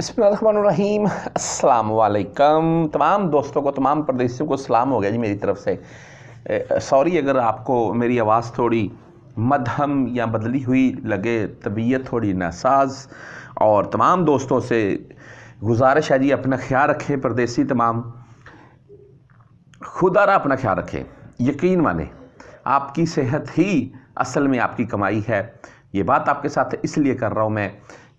बसमीम असलकम तमाम दोस्तों को तमाम प्रदेशों को सलाम हो गया जी मेरी तरफ से सॉरी अगर आपको मेरी आवाज़ थोड़ी मदहम या बदली हुई लगे तबीयत थोड़ी नासाज और तमाम दोस्तों से गुजारिश है जी अपना ख्याल रखें परदेसी तमाम खुदारा अपना ख्याल रखें यकीन माने आपकी सेहत ही असल में आपकी कमाई है ये बात आपके साथ इसलिए कर रहा हूँ मैं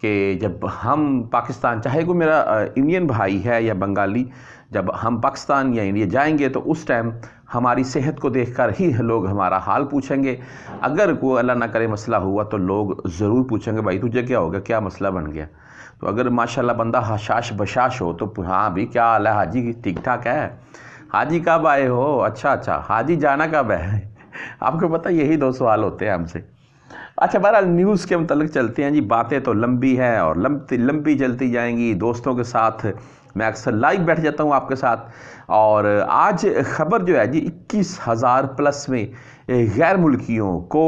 कि जब हम पाकिस्तान चाहे कोई मेरा इंडियन भाई है या बंगाली जब हम पाकिस्तान या इंडिया जाएंगे तो उस टाइम हमारी सेहत को देखकर ही लोग हमारा हाल पूछेंगे अगर को अल्लाह ना करे मसला हुआ तो लोग ज़रूर पूछेंगे भाई तुझे क्या हो गया क्या मसला बन गया तो अगर माशाल्लाह बंदा हशाश बशाश हो तो हाँ भी क्या हाल है हाजी ठीक ठाक है हाजी कब आए हो अच्छा अच्छा हाजी जाना कब है आपको पता यही दो सवाल होते हैं हमसे अच्छा बहरहाल न्यूज़ के मतलब चलते हैं जी बातें तो लंबी हैं और लंबी लंबी चलती जाएंगी दोस्तों के साथ मैं अक्सर लाइव बैठ जाता हूँ आपके साथ और आज खबर जो है जी इक्कीस हज़ार प्लस में गैर मुल्कियों को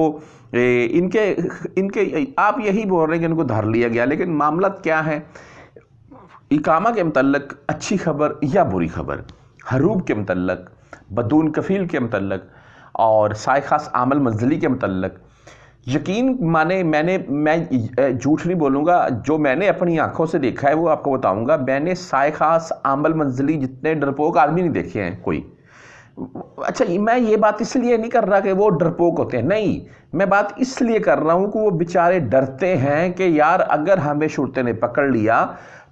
इनके इनके आप यही बोल रहे हैं कि इनको धर लिया गया लेकिन मामला क्या है इकामा के मतलब अच्छी खबर या बुरी खबर हरूब के मतलब बदून कफ़ील के मतलब और साय खास आमल मंजिली के मतलब यकीन माने मैंने मैं झूठ नहीं बोलूँगा जो मैंने अपनी आंखों से देखा है वो आपको बताऊँगा मैंने साय खास आम्बल मंजिली जितने डरपोक आदमी नहीं देखे हैं कोई अच्छा मैं ये बात इसलिए नहीं कर रहा कि वो डरपोक होते हैं नहीं मैं बात इसलिए कर रहा हूँ कि वो बेचारे डरते हैं कि यार अगर हमें शुरते ने पकड़ लिया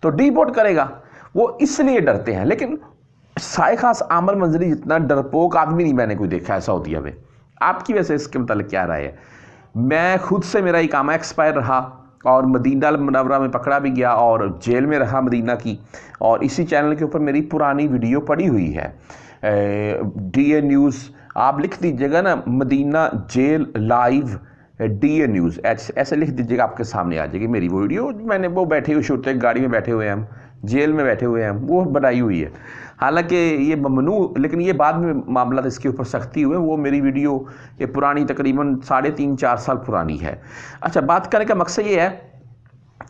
तो डीपोर्ट करेगा वो इसलिए डरते हैं लेकिन साय खास आमल मंजरी जितना डरपोक आदमी नहीं मैंने कोई देखा है सऊदिया में आपकी वैसे इसके मतलब क्या राय है मैं खुद से मेरा आमा एक्सपायर रहा और मदीना मनवरा में पकड़ा भी गया और जेल में रहा मदीना की और इसी चैनल के ऊपर मेरी पुरानी वीडियो पड़ी हुई है डी ए न्यूज़ आप लिख दीजिएगा ना Madina jail live D A news ऐसे लिख दीजिएगा आपके सामने आ जाएगी मेरी वो वीडियो मैंने वो बैठे हुए शूट गाड़ी में बैठे हुए हम जेल में बैठे हुए हैं वो बनाई हुई है हालांकि ये ममनू लेकिन ये बाद में मामला तो इसके ऊपर सख्ती हुए वो मेरी वीडियो ये पुरानी तकरीबन साढ़े तीन चार साल पुरानी है अच्छा बात करने का मकसद ये है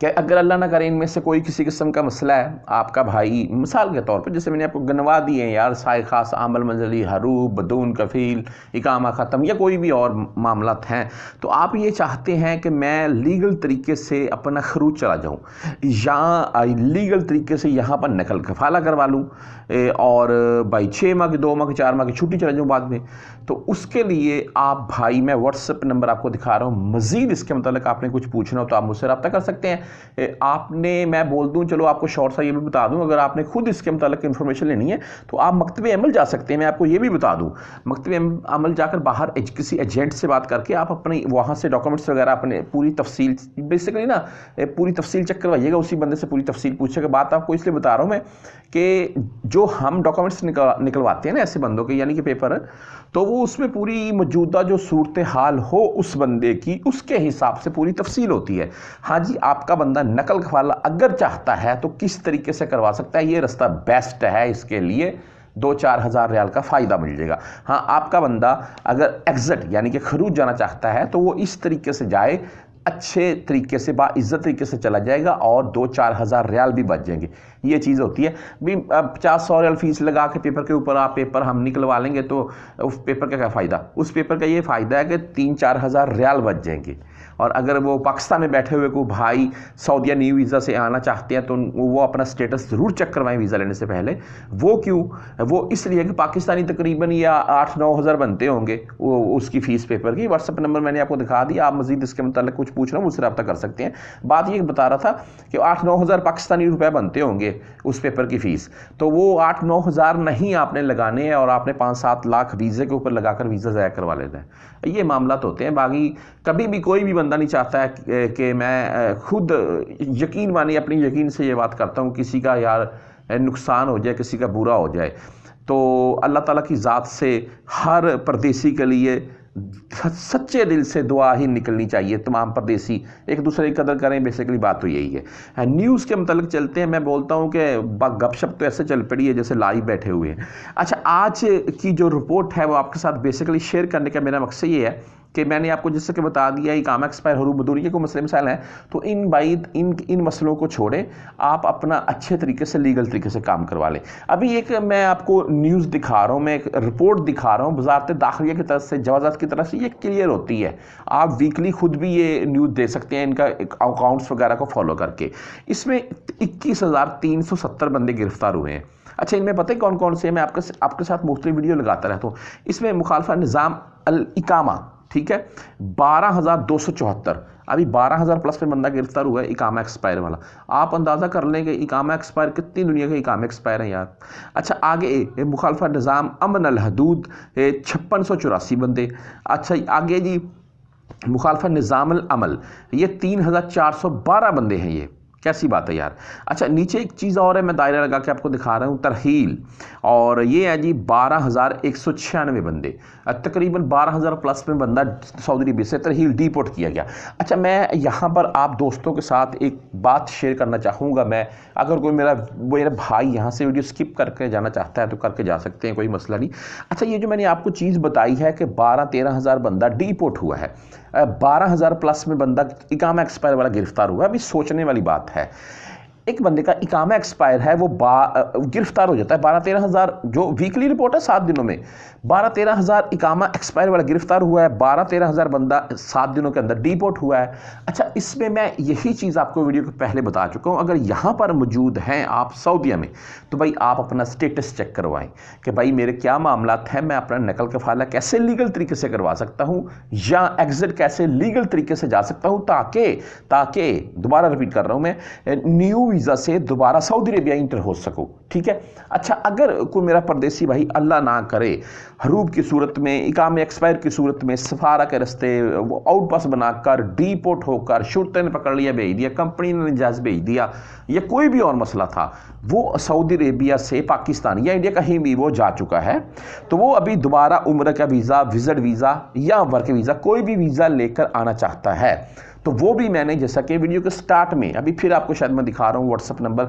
कि अगर अल्लाह ना करे इनमें से कोई किसी किस्म का मसला है आपका भाई मिसाल के तौर पर जैसे मैंने आपको गनवा दिए हैं यार साय खास आमल मंजली हरूब बदून कफील इकामा ख़त्म या कोई भी और मामला हैं तो आप ये चाहते हैं कि मैं लीगल तरीके से अपना खरूज चला जाऊँ या लीगल तरीके से यहाँ पर नकल कफाला करवा लूँ और भाई छः माह की दो माह की चार माह की छुट्टी चला जाऊँ बाद में तो उसके लिए आप भाई मैं व्हाट्सअप नंबर आपको दिखा रहा हूँ मज़ीद इसके मतलब आपने कुछ पूछना हो तो आप मुझसे रब्ता कर सकते हैं आपने मैं बोल दूँ चलो आपको शॉर्ट सा ये भी बता दूँ अगर आपने खुद इसके मतलब इन्फॉर्मेशन लेनी है तो आप मकतब अमल जा सकते हैं मैं आपको ये भी बता दूँ मकतब अमल जाकर बाहर एज, किसी एजेंट से बात करके आप अपने वहाँ से डॉक्यूमेंट्स वगैरह अपने पूरी तफसील बेसिकली ना पूरी तफसील चेक करवाइएगा उसी बंदे से पूरी तफसील पूछेगा बात आपको इसलिए बता रहा हूँ मैं कि जो हम डॉक्यूमेंट्स निकल निकलवाते हैं ना ऐसे बंदों के यानी कि पेपर तो वो उसमें पूरी मौजूदा जो सूरत हाल हो उस बंदे की उसके हिसाब से पूरी तफसील होती है हाँ जी आपका बंदा नकल खवाला अगर चाहता है तो किस तरीके से करवा सकता है ये रास्ता बेस्ट है इसके लिए दो चार हज़ार रियाल का फ़ायदा मिल जाएगा हाँ आपका बंदा अगर एग्जट यानी कि खरूज जाना चाहता है तो वो इस तरीके से जाए अच्छे तरीके से बाज़्ज़त तरीके से चला जाएगा और दो चार हज़ार रियाल भी बच जाएंगे ये चीज़ होती है भी पचास सौ रियाल फीस लगा के पेपर के ऊपर आप पेपर हम निकलवा लेंगे तो उस पेपर का क्या फ़ायदा उस पेपर का ये फ़ायदा है कि तीन चार हज़ार रियाल बच जाएंगे और अगर वो पाकिस्तान में बैठे हुए कोई भाई सऊदिया न्यू वीज़ा से आना चाहते हैं तो वो अपना स्टेटस ज़रूर चेक करवाएं वीज़ा लेने से पहले वो क्यों वो इसलिए कि पाकिस्तानी तकरीबन या आठ नौ हज़ार बनते होंगे वो उसकी फ़ीस पेपर की व्हाट्सअप नंबर मैंने आपको दिखा दिया आप मज़ीद इसके मतलब कुछ पूछ रहा हूँ मुझसे रब्ता कर सकते हैं बात ये बता रहा था कि आठ नौ हज़ार पाकिस्तानी रुपये बनते होंगे उस पेपर की फ़ीस तो वो आठ नौ हज़ार नहीं आपने लगाने हैं और आपने पाँच सात लाख वीज़े के ऊपर कर वीज़ा ज़ाया करवा लेना है ये मामला तो होते हैं बाकी कभी भी कोई भी नहीं चाहता है कि मैं खुद यकीन मानी अपनी यकीन से ये बात करता हूँ किसी का यार नुकसान हो जाए किसी का बुरा हो जाए तो अल्लाह ताला की ज़ात से हर परदेसी के लिए सच्चे दिल से दुआ ही निकलनी चाहिए तमाम परदेसी एक दूसरे की कदर करें बेसिकली बात तो यही है न्यूज़ के मतलब चलते हैं मैं बोलता हूँ कि गपशप तो ऐसे चल पड़ी है जैसे लाइव बैठे हुए हैं अच्छा आज की जो रिपोर्ट है वो आपके साथ बेसिकली शेयर करने का मेरा मकसद ये है कि मैंने आपको जिससे कि बता दिया ये काम एक्सपायर हरू मदूरी को मसले मिसाइल हैं तो इन बाई इन इन मसलों को छोड़ें आप अपना अच्छे तरीके से लीगल तरीके से काम करवा लें अभी एक मैं आपको न्यूज़ दिखा रहा हूँ मैं एक रिपोर्ट दिखा रहा हूँ वजारत दाखिलिया की तरफ से जवाजात की तरफ से ये क्लियर होती है आप वीकली खुद भी ये न्यूज़ दे सकते हैं इनका अकाउंट्स वगैरह को फॉलो करके इसमें इक्कीस बंदे गिरफ्तार हुए हैं अच्छा इनमें पता है कौन कौन से मैं आपके आपके साथ मुख्तलि वीडियो लगाता रहता हूँ इसमें मुखालफा निज़ाम अल इकामा ठीक है बारह हज़ार दो सौ चौहत्तर अभी बारह हज़ार प्लस पे बंदा गिरफ्तार हुआ है इकामा एक्सपायर वाला आप अंदाज़ा कर लेंगे इकामा एक्सपायर कितनी दुनिया के इकामा एक्सपायर हैं यार अच्छा आगे मुखालफा निज़ाम अमन अलहदूद छप्पन सौ चौरासी बंदे अच्छा आगे जी मुखालफा निज़ाम अमल ये तीन हज़ार चार सौ बारह बंदे हैं ये कैसी बात है यार अच्छा नीचे एक चीज़ और है मैं दायरा लगा के आपको दिखा रहा हूँ तरहील और ये है जी बारह हज़ार एक सौ छियानवे बंदे तकरीबन बारह हज़ार प्लस में बंदा सऊदी अरबिया से तरहील डिपोर्ट किया गया अच्छा मैं यहाँ पर आप दोस्तों के साथ एक बात शेयर करना चाहूँगा मैं अगर कोई मेरा मेरा भाई यहाँ से वीडियो स्किप करके जाना चाहता है तो करके जा सकते हैं कोई मसला नहीं अच्छा ये जो मैंने आपको चीज़ बताई है कि बारह तेरह हज़ार बंदा डिपोर्ट हुआ है बारह हज़ार प्लस में बंदा इकामा एक्सपायर वाला गिरफ्तार हुआ अभी सोचने वाली बात है एक बंदे का इकामा एक्सपायर है वो गिरफ्तार हो जाता है बारह तेरह हज़ार जो वीकली रिपोर्ट है सात दिनों में बारह तेरह हज़ार इकामा एक्सपायर वाला गिरफ्तार हुआ है बारह तेरह हज़ार बंदा सात दिनों के अंदर डिपोर्ट हुआ है अच्छा इसमें मैं यही चीज़ आपको वीडियो के पहले बता चुका हूँ अगर यहाँ पर मौजूद हैं आप सऊदीया में तो भाई आप अपना स्टेटस चेक करवाएं कि भाई मेरे क्या मामला हैं मैं अपना नकल कफाला कैसे लीगल तरीके से करवा सकता हूँ या एग्ज़िट कैसे लीगल तरीके से जा सकता हूँ ताकि ताकि दोबारा रिपीट कर रहा हूँ मैं न्यू वीज़ा से दोबारा सऊदी अरेबिया इंटर हो सकूँ ठीक है अच्छा अगर कोई मेरा परदेसी भाई अल्लाह ना करे हरूब की सूरत में इकाम एक्सपायर की सूरत में सफारा के रस्ते आउट पास बनाकर डीपोर्ट होकर गिरफ्तार शुरते ने पकड़ लिया भेज दिया कंपनी ने जहाज भेज दिया या कोई भी और मसला था वो सऊदी अरेबिया से पाकिस्तान या इंडिया कहीं भी वो जा चुका है तो वो अभी दोबारा उम्र का वीज़ा विजट वीज़ा या वर्क वीज़ा कोई भी वीज़ा लेकर आना चाहता है तो वो भी मैंने जैसा कि वीडियो के स्टार्ट में अभी फिर आपको शायद मैं दिखा रहा हूँ व्हाट्सअप नंबर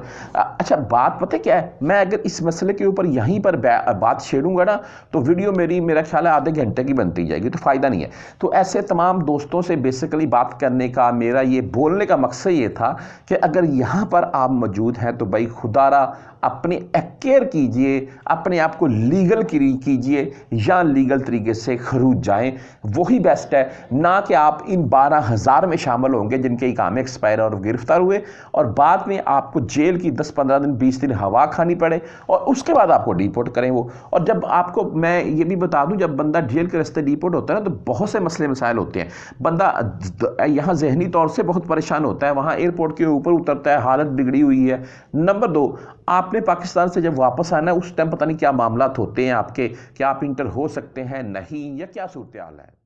अच्छा बात पता क्या है मैं अगर इस मसले के ऊपर यहीं पर बात छेड़ूंगा ना तो वीडियो मेरी मेरा ख्याल है आधे घंटे की बनती जाएगी तो फ़ायदा नहीं है तो ऐसे तमाम दोस्तों से बेसिकली बात करने का मेरा ये बोलने का मकसद ये था कि अगर यहाँ पर आप मौजूद हैं तो भाई खुदारा अपने एक्केयर कीजिए अपने आप को लीगल कीजिए या लीगल तरीके से खरूद जाएं वही बेस्ट है ना कि आप इन बारह हज़ार में शामिल होंगे जिनके इकामे एक्सपायर और गिरफ्तार हुए और बाद में आपको जेल की 10-15 दिन 20 दिन हवा खानी पड़े और उसके बाद आपको डिपोर्ट करें वो और जब आपको मैं ये भी बता दूं जब बंदा जेल के रास्ते डिपोर्ट होता है ना तो बहुत से मसले मसाइल होते हैं बंदा यहाँ जहनी तौर से बहुत परेशान होता है वहाँ एयरपोर्ट के ऊपर उतरता है हालत बिगड़ी हुई है नंबर दो आपने पाकिस्तान से जब वापस आना है उस टाइम पता नहीं क्या मामला होते हैं आपके क्या आप इंटर हो सकते हैं नहीं या क्या सूरत हाल है